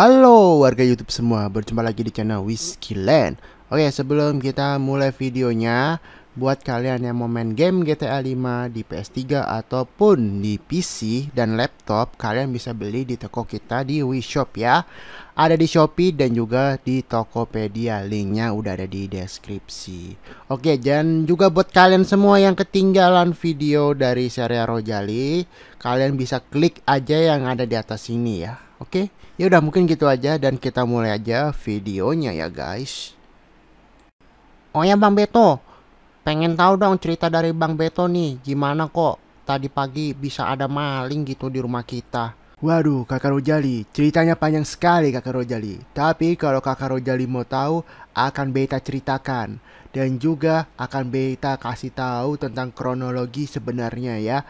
Halo warga YouTube semua, berjumpa lagi di channel Whiskey Land. Oke, sebelum kita mulai videonya, buat kalian yang mau main game GTA 5 di PS3 ataupun di PC dan laptop, kalian bisa beli di toko kita di Shop ya. Ada di Shopee dan juga di Tokopedia, linknya udah ada di deskripsi. Oke, dan juga buat kalian semua yang ketinggalan video dari serial Rojali, kalian bisa klik aja yang ada di atas sini ya. Oke. Ya udah mungkin gitu aja dan kita mulai aja videonya ya guys. Oh ya Bang Beto, pengen tahu dong cerita dari Bang Beto nih, gimana kok tadi pagi bisa ada maling gitu di rumah kita. Waduh, Kakak Rojali, ceritanya panjang sekali Kakak Rojali. Tapi kalau Kakak Rojali mau tahu, akan beta ceritakan dan juga akan beta kasih tahu tentang kronologi sebenarnya ya.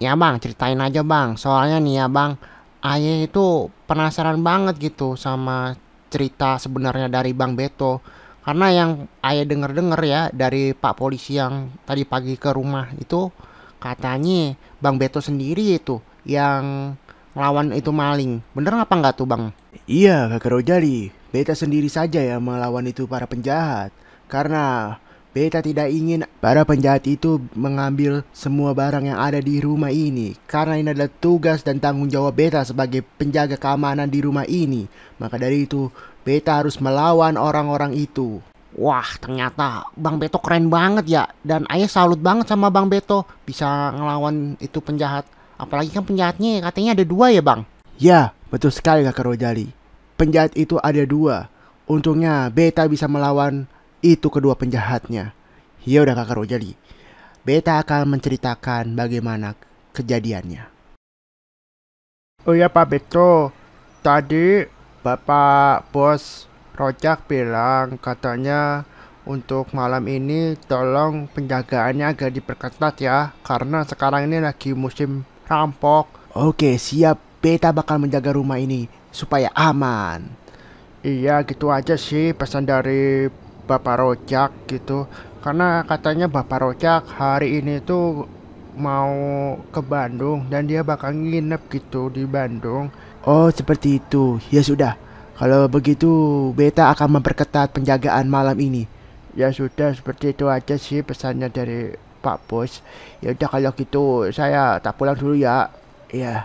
Ya Bang, ceritain aja Bang. Soalnya nih ya Bang, ayah itu penasaran banget gitu sama cerita sebenarnya dari Bang Beto karena yang ayah denger dengar ya dari Pak Polisi yang tadi pagi ke rumah itu katanya Bang Beto sendiri itu yang melawan itu maling. Bener apa nggak tuh Bang? Iya Kak Rojali, Beta sendiri saja yang melawan itu para penjahat. Karena Beta tidak ingin para penjahat itu mengambil semua barang yang ada di rumah ini karena ini adalah tugas dan tanggung jawab Beta sebagai penjaga keamanan di rumah ini. Maka dari itu, Beta harus melawan orang-orang itu. Wah, ternyata Bang Beto keren banget ya. Dan ayah salut banget sama Bang Beto bisa ngelawan itu penjahat. Apalagi kan penjahatnya katanya ada dua ya, Bang? Ya, betul sekali Kak Rojali. Penjahat itu ada dua. Untungnya Beta bisa melawan itu kedua penjahatnya. Ya udah kakak Rojali, beta akan menceritakan bagaimana kejadiannya. Oh ya Pak Beto, tadi Bapak Bos Rojak bilang katanya untuk malam ini tolong penjagaannya agak diperketat ya karena sekarang ini lagi musim rampok. Oke, siap. Beta bakal menjaga rumah ini supaya aman. Iya, gitu aja sih pesan dari Bapak Rojak gitu karena katanya Bapak Rojak hari ini tuh mau ke Bandung dan dia bakal nginep gitu di Bandung. Oh, seperti itu. Ya sudah. Kalau begitu, Beta akan memperketat penjagaan malam ini. Ya sudah, seperti itu aja sih pesannya dari Pak Bos. Ya udah kalau gitu saya tak pulang dulu ya. Ya. Yeah.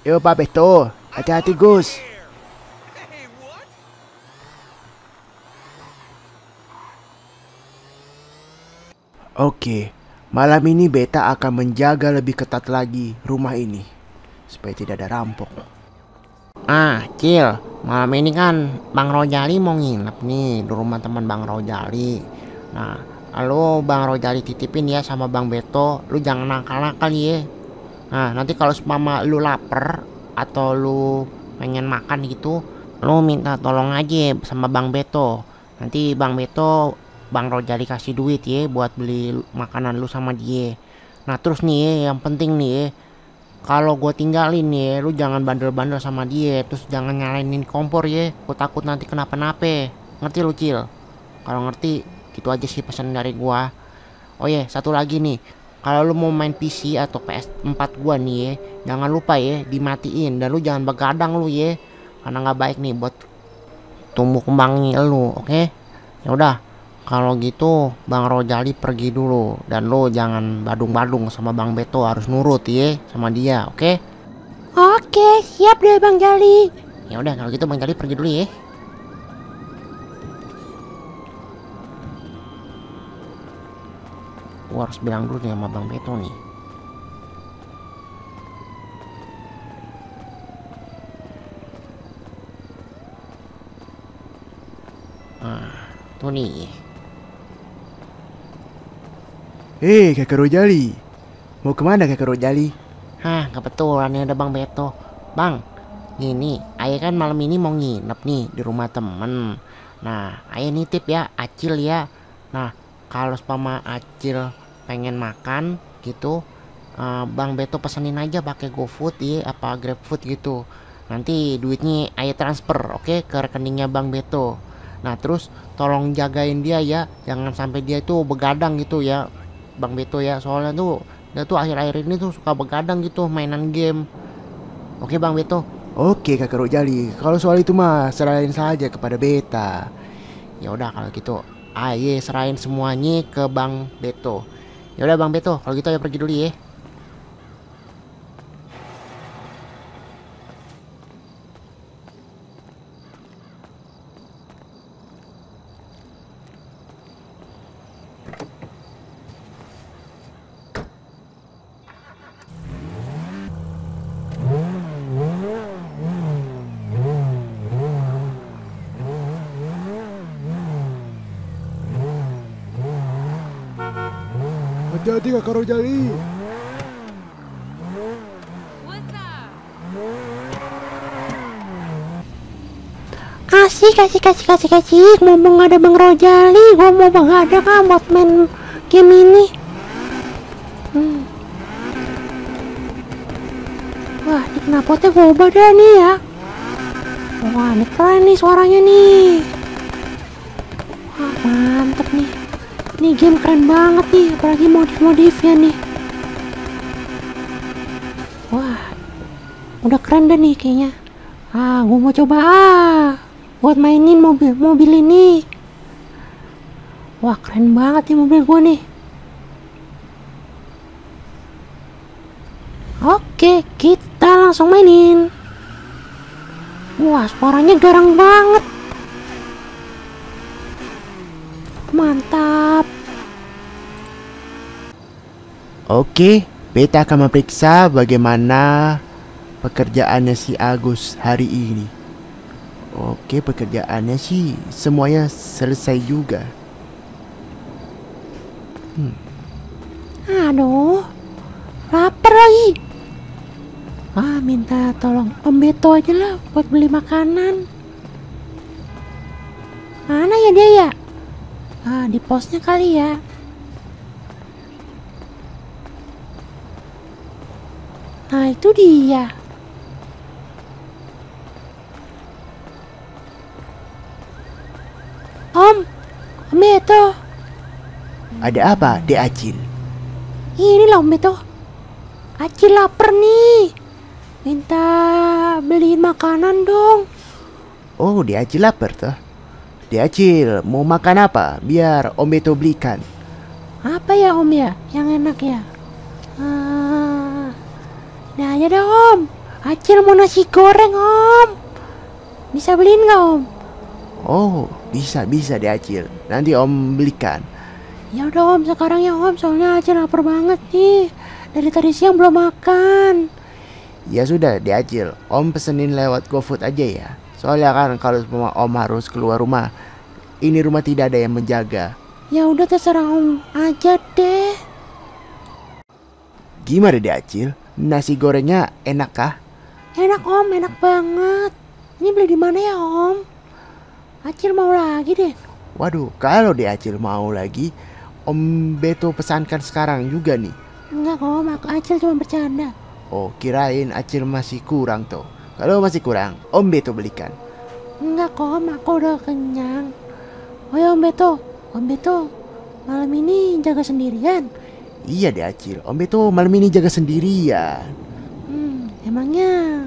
Yo Beto, hati-hati Gus. Oke, malam ini Beta akan menjaga lebih ketat lagi rumah ini supaya tidak ada rampok. Ah, Cil, malam ini kan Bang Rojali mau nginep nih di rumah teman Bang Rojali. Nah, lo Bang Rojali titipin ya sama Bang Beto, lu jangan nakal-nakal ya. Nah, nanti kalau mama lu lapar atau lu pengen makan gitu, lu minta tolong aja sama Bang Beto. Nanti Bang Beto, Bang Rojali kasih duit ya buat beli makanan lu sama dia. Nah, terus nih yang penting nih kalau gue tinggalin nih, lu jangan bandel-bandel sama dia, terus jangan nyalainin kompor ya, gue takut nanti kenapa-napa. Ngerti lu, Cil? Kalau ngerti, gitu aja sih pesan dari gua. Oh ya, yeah, satu lagi nih kalau lu mau main PC atau PS4 gua nih ya jangan lupa ya dimatiin dan lu jangan begadang lu ya karena nggak baik nih buat tumbuh kembangnya lu oke okay? ya udah kalau gitu Bang Rojali pergi dulu dan lo jangan badung-badung sama Bang Beto harus nurut ya sama dia oke okay? oke okay, siap deh Bang Jali ya udah kalau gitu Bang Jali pergi dulu ya aku harus bilang dulu nih sama Bang Beto nih ah, Tony. Hei eh, kakak Rojali Mau kemana kakak Rojali? Hah kebetulan ada Bang Beto Bang ini, Ayah kan malam ini mau nginep nih di rumah temen Nah Ayah nitip ya Acil ya Nah kalau spama Acil pengen makan gitu uh, Bang Beto pesenin aja pakai GoFood ya apa GrabFood gitu nanti duitnya ayah transfer oke okay, ke rekeningnya Bang Beto nah terus tolong jagain dia ya jangan sampai dia itu begadang gitu ya Bang Beto ya soalnya tuh dia tuh akhir-akhir ini tuh suka begadang gitu mainan game oke okay, Bang Beto Oke kakak Rojali, kalau soal itu mah serahin saja kepada Beta. Ya udah kalau gitu, aye serahin semuanya ke Bang Beto. Yaudah Bang Beto, kalau gitu ayo pergi dulu ya. Hati-hati gak karo jali. Kasih, kasih, kasih, kasih, kasih. Mumpung ada Bang Rojali, gua mau bang ada kah buat main game ini. Hmm. Wah, ini kenapa teh gue ubah dah nih ya. Wah, ini keren nih suaranya nih. Nih game keren banget nih, apalagi modif-modifnya nih. Wah, udah keren deh nih kayaknya. Ah, gue mau coba ah, buat mainin mobil mobil ini. Wah, keren banget nih ya mobil gue nih. Oke, kita langsung mainin. Wah, suaranya garang banget. Oke, beta akan memeriksa bagaimana pekerjaannya si Agus hari ini. Oke, pekerjaannya sih semuanya selesai juga. Hmm. Aduh, lapar lagi. Ah, minta tolong Om Beto aja lah buat beli makanan. Mana ya dia ya? Ah, di posnya kali ya. Nah, itu dia. Om, Om Beto. Ada apa, Dek Acil? Ini loh, Om Beto. Acil lapar nih. Minta beliin makanan dong. Oh, Dek Acil lapar tuh. Dek Acil, mau makan apa? Biar Om Beto belikan. Apa ya, Om ya? Yang enak ya? Hmm. Nah ya dong om Acil mau nasi goreng om Bisa beliin gak om? Oh bisa bisa deh Acil Nanti om belikan Ya udah om sekarang ya om Soalnya Acil lapar banget nih Dari tadi siang belum makan Ya sudah deh Acil Om pesenin lewat GoFood aja ya Soalnya kan kalau semua om harus keluar rumah Ini rumah tidak ada yang menjaga Ya udah terserah om aja deh Gimana deh Acil? Nasi gorengnya enak kah? Enak om, enak banget. Ini beli di mana ya om? Acil mau lagi deh. Waduh, kalau di Acil mau lagi, Om Beto pesankan sekarang juga nih. Enggak om, aku Acil cuma bercanda. Oh, kirain Acil masih kurang tuh. Kalau masih kurang, Om Beto belikan. Enggak om, aku udah kenyang. Oh ya Om Beto, Om Beto, malam ini jaga sendirian. Iya deh acil, Om Beto malam ini jaga sendirian. Hmm, emangnya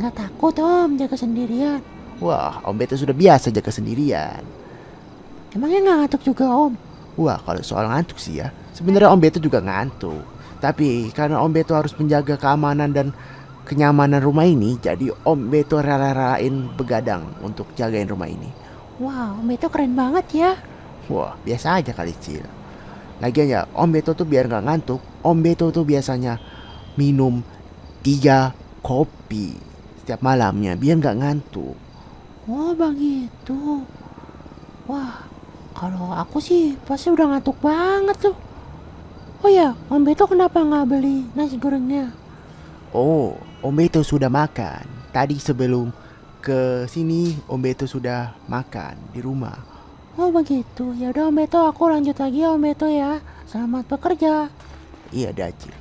nggak takut Om jaga sendirian? Wah, Om Beto sudah biasa jaga sendirian. Emangnya nggak ngantuk juga Om? Wah, kalau soal ngantuk sih ya, sebenarnya Om Beto juga ngantuk. Tapi karena Om Beto harus menjaga keamanan dan kenyamanan rumah ini, jadi Om Beto rela-relain begadang untuk jagain rumah ini. Wow, Om Beto keren banget ya. Wah, biasa aja kali Cil. Lagian ya Om Beto tuh biar nggak ngantuk Om Beto tuh biasanya minum tiga kopi setiap malamnya biar nggak ngantuk Oh begitu Wah kalau aku sih pasti udah ngantuk banget tuh Oh ya Om Beto kenapa nggak beli nasi gorengnya Oh Om Beto sudah makan Tadi sebelum ke sini Om Beto sudah makan di rumah Oh begitu, ya udah Om Beto aku lanjut lagi ya, Om Beto ya. Selamat bekerja. Iya Daci.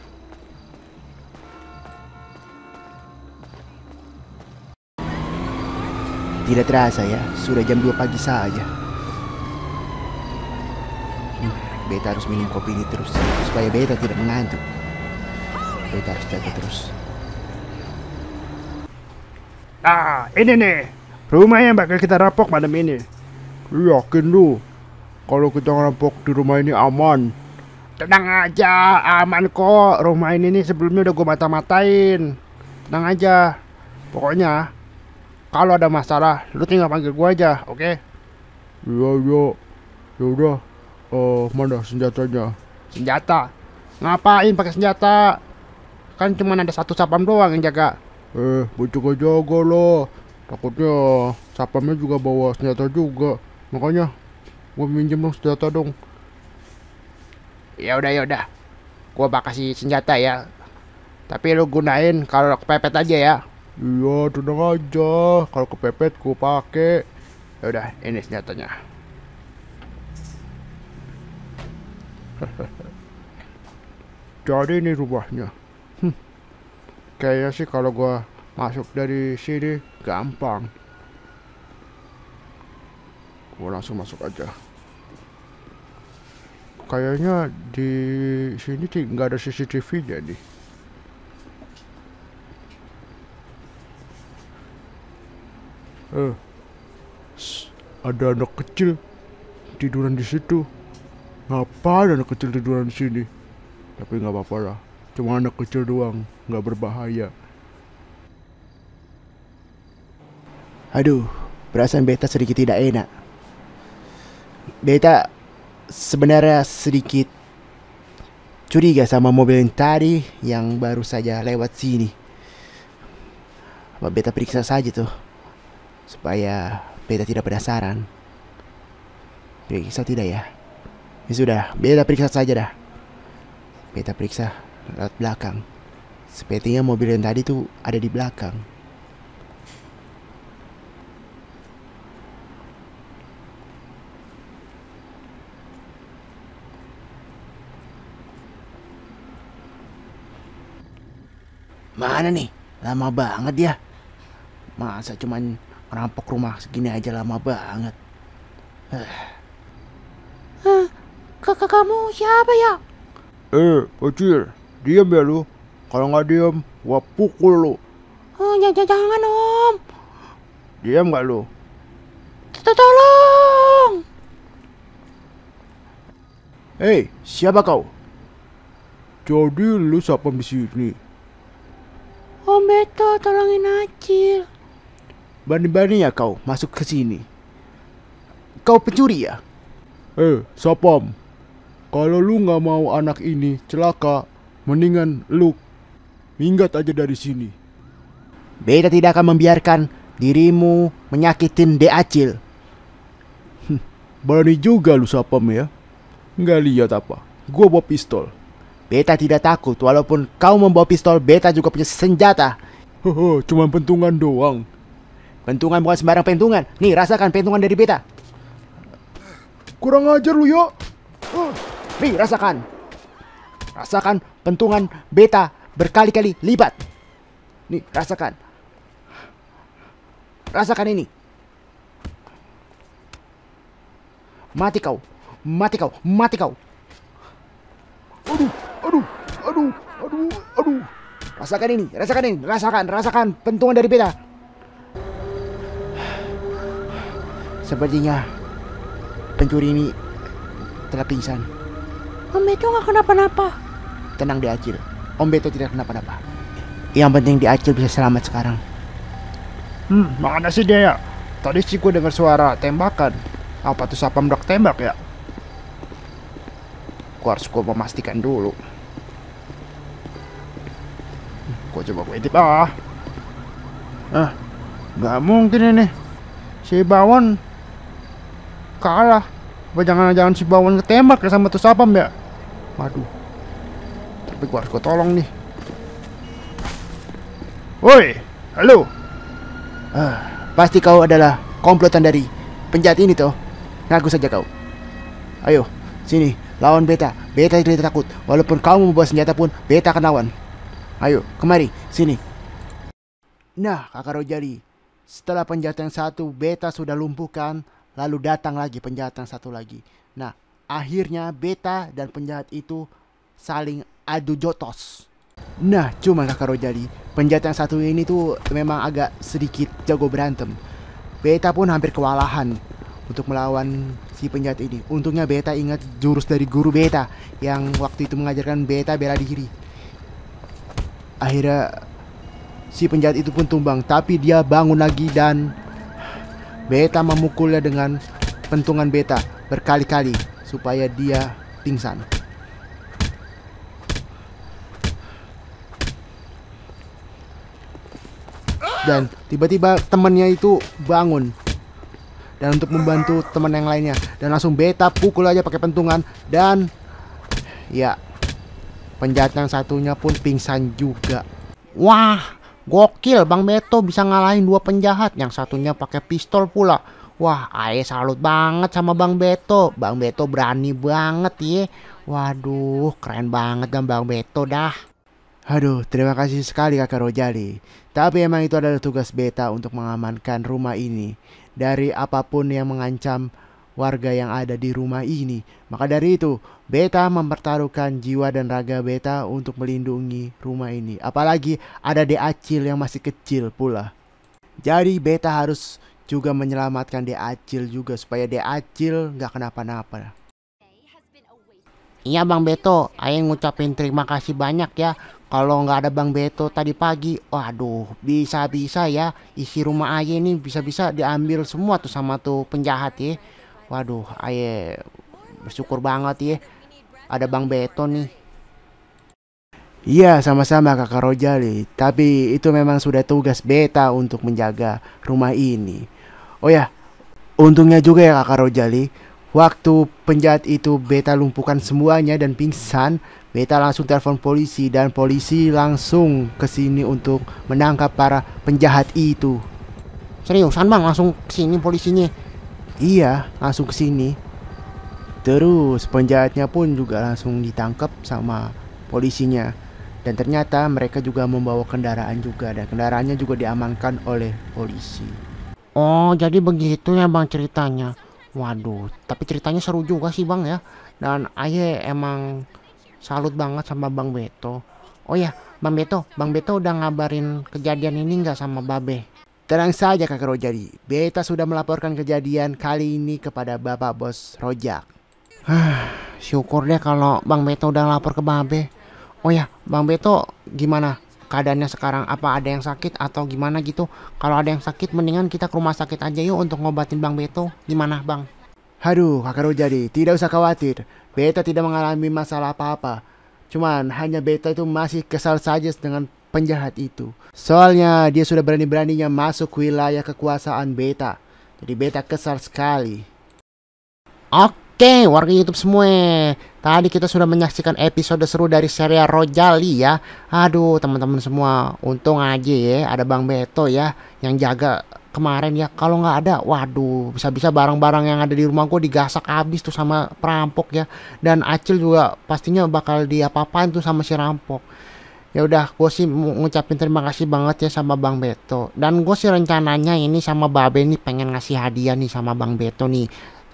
Tidak terasa ya, sudah jam 2 pagi saja. Hmm, beta harus minum kopi ini terus, supaya beta tidak mengantuk. Beta harus jaga terus. Nah, ini nih, rumah yang bakal kita rapok malam ini. Lu yakin lu? Kalau kita ngerampok di rumah ini aman. Tenang aja, aman kok. Rumah ini nih sebelumnya udah gue mata-matain. Tenang aja. Pokoknya, kalau ada masalah, lu tinggal panggil gue aja, oke? Okay? Iya, iya. Ya udah. Uh, mana senjatanya? Senjata? Ngapain pakai senjata? Kan cuma ada satu sapam doang yang jaga. Eh, bujuk juga jaga lo. Takutnya sapamnya juga bawa senjata juga makanya gue minjem dong senjata dong ya udah ya udah gue bakal kasih senjata ya tapi lu gunain kalau kepepet aja ya iya tenang aja kalau kepepet gue pakai ya udah ini senjatanya jadi ini rubahnya hmm. kayaknya sih kalau gue masuk dari sini gampang Gue langsung masuk aja. Kayaknya di sini nggak ada cctv jadi Eh, ada anak kecil tiduran di situ. ada anak kecil tiduran di sini? Tapi nggak apa-apa lah. Cuma anak kecil doang, nggak berbahaya. Aduh, perasaan beta sedikit tidak enak beta sebenarnya sedikit curiga sama mobil yang tadi yang baru saja lewat sini. Apa beta periksa saja tuh supaya beta tidak penasaran. Periksa tidak ya? Ini ya sudah, beta periksa saja dah. Beta periksa lewat belakang. Sepertinya mobil yang tadi tuh ada di belakang. Mana nih? Lama banget ya. Masa cuman merampok rumah segini aja lama banget. Hah, eh. eh, kakak kamu siapa ya? Eh, kecil, diam ya lu. Kalau nggak diam, gua pukul lu. Oh, eh, jangan, jangan om. Diam nggak lu? Tolong! Hei, siapa kau? Jadi lu siapa di sini? Om Beto, tolongin Acil. Berani-berani ya kau masuk ke sini. Kau pencuri ya? Eh, Sopom. Kalau lu nggak mau anak ini celaka, mendingan lu minggat aja dari sini. Beta tidak akan membiarkan dirimu menyakitin De Acil. Hm, berani juga lu Sopom ya. Nggak lihat apa. Gua bawa pistol. Beta tidak takut, walaupun kau membawa pistol, Beta juga punya senjata. Hoho, cuma pentungan doang. Pentungan bukan sembarang pentungan. Nih, rasakan pentungan dari Beta. Kurang ajar lu, yo. Nih, rasakan. Rasakan pentungan Beta berkali-kali lipat. Nih, rasakan. Rasakan ini. Mati kau. Mati kau. Mati kau. Rasakan ini, rasakan ini, rasakan, rasakan pentungan dari beta. Sepertinya pencuri ini telah pingsan. Om Beto nggak kenapa-napa. Tenang di Acil, Om Beto tidak kenapa-napa. Yang penting di Acil bisa selamat sekarang. Hmm, mana sih dia ya? Tadi sih gue dengar suara tembakan. Apa tuh siapa mendak tembak ya? Gue harus gue memastikan dulu. Kau coba aku edit ah. Ah, nggak mungkin ini. Si Bawon kalah. Apa jangan-jangan si Bawon ketembak ya sama tuh siapa ya? Waduh. Tapi gua harus gua tolong nih. Woi, halo. Ah, pasti kau adalah komplotan dari penjahat ini toh. Ngaku saja kau. Ayo, sini, lawan beta. Beta tidak takut. Walaupun kau membawa senjata pun, beta akan lawan. Ayo, kemari, sini. Nah, kakak Rojali, setelah penjahat yang satu beta sudah lumpuhkan, lalu datang lagi penjahat yang satu lagi. Nah, akhirnya beta dan penjahat itu saling adu jotos. Nah, cuman kakak Rojali, penjahat yang satu ini tuh memang agak sedikit jago berantem. Beta pun hampir kewalahan untuk melawan si penjahat ini. Untungnya Beta ingat jurus dari guru Beta yang waktu itu mengajarkan Beta bela diri. Akhirnya si penjahat itu pun tumbang, tapi dia bangun lagi dan Beta memukulnya dengan pentungan Beta berkali-kali supaya dia pingsan. Dan tiba-tiba temannya itu bangun dan untuk membantu teman yang lainnya dan langsung beta pukul aja pakai pentungan dan ya Penjahat yang satunya pun pingsan juga. Wah, gokil Bang Beto bisa ngalahin dua penjahat. Yang satunya pakai pistol pula. Wah, ayah salut banget sama Bang Beto. Bang Beto berani banget ya. Waduh, keren banget kan Bang Beto dah. Aduh, terima kasih sekali kakak Rojali. Tapi emang itu adalah tugas beta untuk mengamankan rumah ini. Dari apapun yang mengancam warga yang ada di rumah ini. Maka dari itu, Beta mempertaruhkan jiwa dan raga Beta untuk melindungi rumah ini. Apalagi ada De Acil yang masih kecil pula. Jadi Beta harus juga menyelamatkan De Acil juga supaya De Acil nggak kenapa-napa. Iya Bang Beto, ayo ngucapin terima kasih banyak ya. Kalau nggak ada Bang Beto tadi pagi, waduh bisa-bisa ya isi rumah Ayah ini bisa-bisa diambil semua tuh sama tuh penjahat ya. Waduh, aye bersyukur banget ya. Ada Bang Beto nih. Iya, sama-sama Kakak Rojali. Tapi itu memang sudah tugas Beta untuk menjaga rumah ini. Oh ya, untungnya juga ya Kakak Rojali. Waktu penjahat itu Beta lumpuhkan semuanya dan pingsan, Beta langsung telepon polisi dan polisi langsung ke sini untuk menangkap para penjahat itu. Seriusan bang, langsung kesini polisinya. Iya, langsung ke sini. Terus penjahatnya pun juga langsung ditangkap sama polisinya. Dan ternyata mereka juga membawa kendaraan juga dan kendaraannya juga diamankan oleh polisi. Oh, jadi begitu ya Bang ceritanya. Waduh, tapi ceritanya seru juga sih Bang ya. Dan Aye emang salut banget sama Bang Beto. Oh ya, Bang Beto, Bang Beto udah ngabarin kejadian ini nggak sama Babe? Tenang saja kakak Rojadi, beta sudah melaporkan kejadian kali ini kepada bapak bos Rojak. syukur deh kalau Bang Beto udah lapor ke Babe. Oh ya, Bang Beto gimana keadaannya sekarang? Apa ada yang sakit atau gimana gitu? Kalau ada yang sakit mendingan kita ke rumah sakit aja yuk untuk ngobatin Bang Beto. Gimana Bang? Haduh kakak Rojadi, tidak usah khawatir. Beta tidak mengalami masalah apa-apa. Cuman hanya beta itu masih kesal saja dengan penjahat itu. Soalnya dia sudah berani-beraninya masuk wilayah kekuasaan Beta. Jadi Beta kesal sekali. Oke, warga YouTube semua. Tadi kita sudah menyaksikan episode seru dari serial Rojali ya. Aduh, teman-teman semua, untung aja ya ada Bang Beto ya yang jaga kemarin ya kalau nggak ada waduh bisa-bisa barang-barang yang ada di rumah gue digasak habis tuh sama perampok ya dan Acil juga pastinya bakal diapa-apain tuh sama si rampok ya udah gue sih ngucapin terima kasih banget ya sama Bang Beto dan gue sih rencananya ini sama Babe nih pengen ngasih hadiah nih sama Bang Beto nih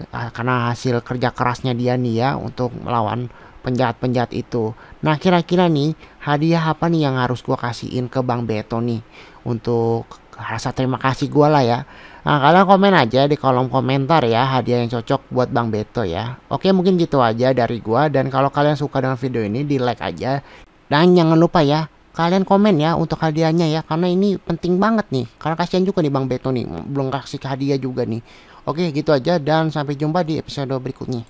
ah, karena hasil kerja kerasnya dia nih ya untuk melawan penjahat-penjahat itu nah kira-kira nih hadiah apa nih yang harus gue kasihin ke Bang Beto nih untuk rasa terima kasih gue lah ya Nah, kalian komen aja di kolom komentar ya hadiah yang cocok buat Bang Beto ya. Oke, mungkin gitu aja dari gue dan kalau kalian suka dengan video ini, di like aja dan jangan lupa ya, kalian komen ya untuk hadiahnya ya karena ini penting banget nih. Karena kasihan juga nih Bang Beto nih belum kasih hadiah juga nih. Oke, gitu aja dan sampai jumpa di episode berikutnya.